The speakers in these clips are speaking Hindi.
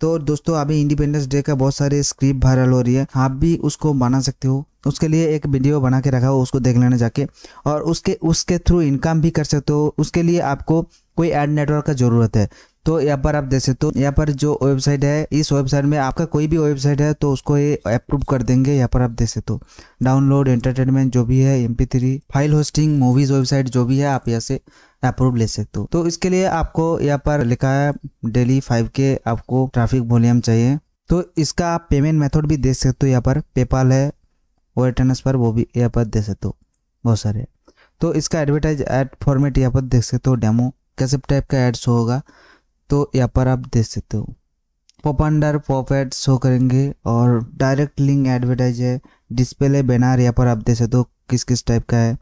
तो दोस्तों अभी इंडिपेंडेंस डे का बहुत सारे स्क्रिप्ट वायरल हो रही है आप भी उसको बना सकते हो उसके लिए एक वीडियो बना के रखा हो उसको देख लेना जाके और उसके उसके थ्रू इनकम भी कर सकते हो उसके लिए आपको कोई एड नेटवर्क का ज़रूरत है तो यहाँ पर आप देख सकते हो यहाँ पर जो वेबसाइट है इस वेबसाइट में आपका कोई भी वेबसाइट है तो उसको ये अप्रूव कर देंगे यहाँ पर आप देख सकते हो डाउनलोड एंटरटेनमेंट जो भी है M file hosting movies website जो भी है आप यहाँ से अप्रूव ले सकते हो तो इसके लिए आपको यहाँ पर लिखा है डेली फाइव के आपको ट्राफिक वॉल्यूम चाहिए तो इसका आप पेमेंट मेथड भी देख सकते हो यहाँ पर पेपाल है वायर ट्रांसफर वो भी यहाँ पर दे सकते हो बहुत सारे तो इसका एडवर्टाइज एड फॉर्मेट यहाँ पर देख सकते हो डेमो कैसे टाइप का एड्स होगा तो यहाँ पर आप देख सकते हो pop under pop ad show करेंगे और डायरेक्ट लिंक एडवर्टाइज है डिस्प्ले बैनर यहाँ पर आप देख सकते हो किस किस टाइप का है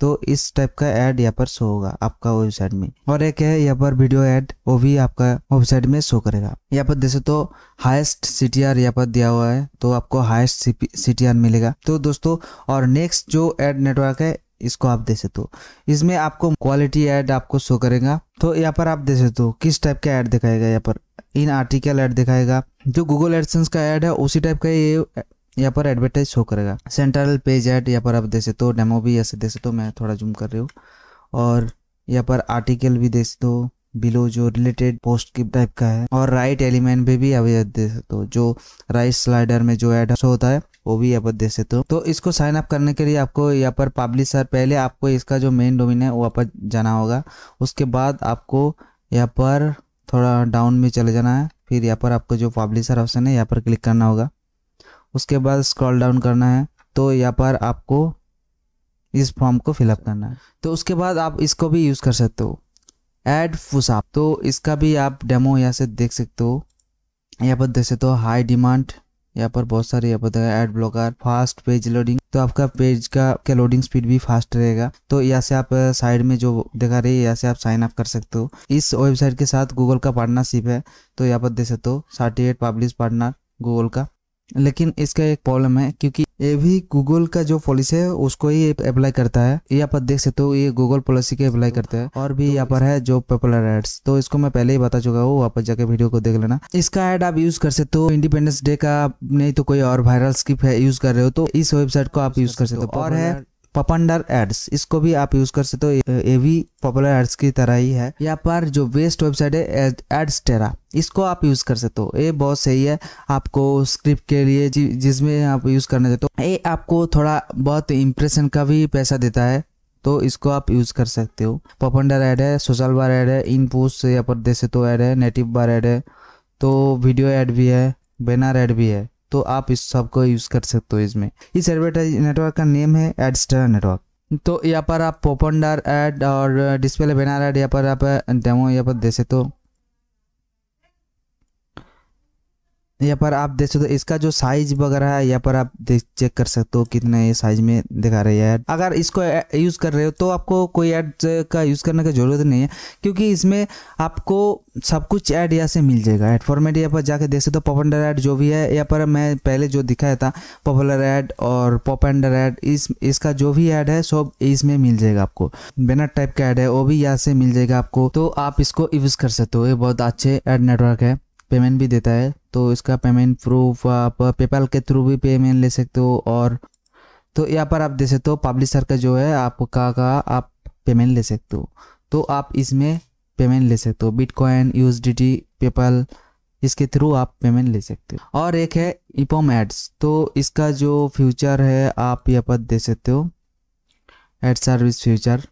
तो इस टाइप का एड यहाँ पर शो होगा आपका वेबसाइट में और एक है यहाँ पर वीडियो एड वो भी आपका वेबसाइट में शो करेगा यहाँ पर देखो तो हाईएस्ट सी टी आर यहाँ पर दिया हुआ है तो आपको हाईएस्ट सी टी आर मिलेगा तो दोस्तों और नेक्स्ट जो एड नेटवर्क है इसको आप दे सकते हो इसमें आपको क्वालिटी ऐड आपको शो करेगा तो यहाँ पर आप दे सकते हो किस टाइप का ऐड दिखाएगा यहाँ पर इन आर्टिकल ऐड दिखाएगा जो गूगल एडसेंस का ऐड है उसी टाइप का ये यहाँ पर एडवर्टाइज शो करेगा सेंट्रल पेज ऐड यहाँ पर आप दे सकते हो डेमो भी ऐसे दे सकते हो मैं थोड़ा जूम कर रही हूँ और यहाँ पर आर्टिकल भी दे सकते हो बिलो जो रिलेटेड पोस्ट की टाइप का है और राइट एलिमेंट भी, भी दे सकते हो जो राइट स्लाइडर में जो ऐड शो होता है वो भी यहाँ पर दे सकते हो तो।, तो इसको साइन अप करने के लिए आपको यहाँ पर पब्लिशर पहले आपको इसका जो मेन डोमिन है वहाँ पर जाना होगा उसके बाद आपको यहाँ पर थोड़ा डाउन में चले जाना है फिर यहाँ पर आपको जो पब्लिशर ऑप्शन है यहाँ पर क्लिक करना होगा उसके बाद स्क्रॉल डाउन करना है तो यहाँ पर आपको इस फॉर्म को फिलअप करना है तो उसके बाद आप इसको भी यूज़ कर सकते हो एड फुसाप तो इसका भी आप डेमो यहाँ से देख सकते हो यहाँ पर देख सकते हो हाई डिमांड यहाँ पर बहुत सारे यहाँ पर ad blocker fast page loading तो आपका पेज का क्या लोडिंग स्पीड भी फास्ट रहेगा तो यहाँ से आप साइड में जो दिखा रही है यहाँ से आप साइन अप कर सकते हो इस वेबसाइट के साथ गूगल का पार्टनरशिप है तो यहाँ पर देख सकते हो सर्टिफिकेट पब्लिश पार्टनर गूगल का लेकिन इसका एक प्रॉब्लम है क्योंकि ये भी गूगल का जो पॉलिसी है उसको ही अप्लाई करता है यहाँ पर देख सकते हो ये गूगल पॉलिसी के अप्लाई करता है और भी तो यहाँ पर है जो पॉपुलर एड्स तो इसको मैं पहले ही बता चुका हूँ वहाँ पर जाके वीडियो को देख लेना इसका एड आप यूज कर सकते हो इंडिपेंडेंस डे का नहीं तो कोई और वायरल स्किप है यूज कर रहे हो तो इस वेबसाइट को आप यूज कर सकते हो और है पपंडर एड्स इसको भी आप यूज कर सकते हो ये भी पॉपुलर एड्स की तरह ही है यहाँ पर जो बेस्ट वेबसाइट है एड्स टेरा इसको आप यूज कर सकते हो ये बहुत सही है आपको स्क्रिप्ट के लिए जि, जिसमें आप यूज करना चाहते हो ये आपको थोड़ा बहुत इंप्रेशन का भी पैसा देता है तो इसको आप यूज़ कर सकते हो पपंडर एड है सोशल बार एड है इन पोस्ट यहाँ पर दे सकते हो है नेटिव बार एड है तो वीडियो एड भी है बैनर एड भी है तो आप इस सबको यूज़ कर सकते हो इसमें इस एडवर्टाइज नेटवर्क का नेम है एडस्टरा नेटवर्क तो यहाँ पर आप पोपनडार एड और डिस्प्ले बैनर एड यहाँ पर आप डेमो यहाँ पर दे सकते हो यहाँ पर आप देख सकते हो इसका जो साइज वगैरह है यहाँ पर आप देख चेक कर सकते हो कितना ये साइज में दिखा रही है ऐड अगर इसको यूज़ कर रहे हो तो आपको कोई ऐड का यूज़ करने की ज़रूरत नहीं है क्योंकि इसमें आपको सब कुछ ऐड यहाँ से मिल जाएगा ऐड फॉर्मेट यहाँ पर जाके देख सकते हो पॉप एंडर ऐड जो भी है यहाँ पर मैं पहले जो दिखाया था पॉपुलर ऐड और पॉप एंडर ऐड इस इसका जो भी ऐड है सब इसमें मिल जाएगा आपको बेनर टाइप का ऐड है वो भी यहाँ से मिल जाएगा आपको तो आप इसको यूज़ कर सकते हो ये बहुत अच्छे एड नेटवर्क है पेमेंट भी देता है तो इसका पेमेंट प्रूफ आप पेपाल uh, के थ्रू भी पेमेंट ले सकते हो और तो यहाँ पर आप दे सकते हो पब्लिशर का जो है आपका का आप पेमेंट ले सकते हो तो आप इसमें पेमेंट ले सकते हो bitcoin USDT D T PayPal इसके थ्रू आप पेमेंट ले सकते हो और एक है इपोम एड्स तो इसका जो फ्यूचर है आप यहाँ पर दे सकते हो एड सर्विस फ्यूचर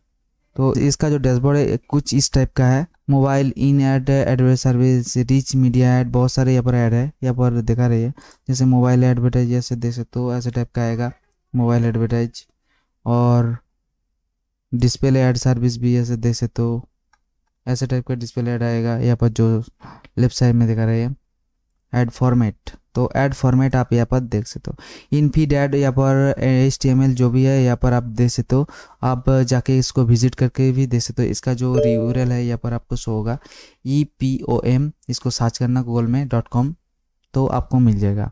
तो इसका जो डैशबोर्ड है कुछ इस टाइप का है mobile in ad advert service rich media ad बहुत सारे यहाँ पर ऐड है यहाँ पर दिखा रही है जैसे मोबाइल एडवर्टाइज जैसे देख सकते हो ऐसे टाइप का आएगा मोबाइल एडवर्टाइज और डिस्प्ले ऐड सर्विस भी ऐसे देख सकते हो ऐसे टाइप का डिस्प्ले ऐड आएगा यहाँ पर जो लेफ्ट साइड में दिखा रही है ऐड फॉर्मेट तो ऐड फॉर्मेट आप यहाँ पर देख सकते हो इन फीड ऐड यहाँ पर एच जो भी है यहाँ पर आप देख सकते हो आप जाके इसको विजिट करके भी देख सकते हो इसका जो रिव्यूरल है यहाँ पर आपको शो होगा ई पी ओ एम इसको सर्च करना गूगल में डॉट कॉम तो आपको मिल जाएगा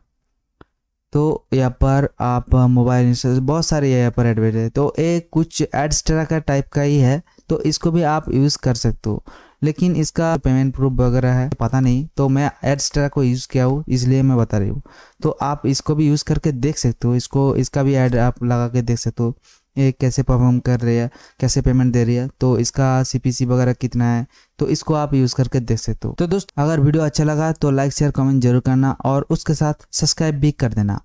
तो यहाँ पर आप मोबाइल इंस्टॉल बहुत सारे यहाँ पर एडवर्टाइज तो ये कुछ एड्स का टाइप का ही है तो इसको भी आप यूज़ कर सकते हो लेकिन इसका पेमेंट प्रूफ वगैरह है पता नहीं तो मैं एडस्ट्रा को यूज़ किया हूँ इसलिए मैं बता रही हूँ तो आप इसको भी यूज़ करके देख सकते हो इसको इसका भी एड आप लगा के देख सकते हो ये कैसे परफॉर्म कर रही है कैसे पेमेंट दे रही है तो इसका सीपीसी वगैरह कितना है तो इसको आप यूज़ करके देख सकते हो तो दोस्त अगर वीडियो अच्छा लगा तो लाइक शेयर कमेंट जरूर करना और उसके साथ सब्सक्राइब भी कर देना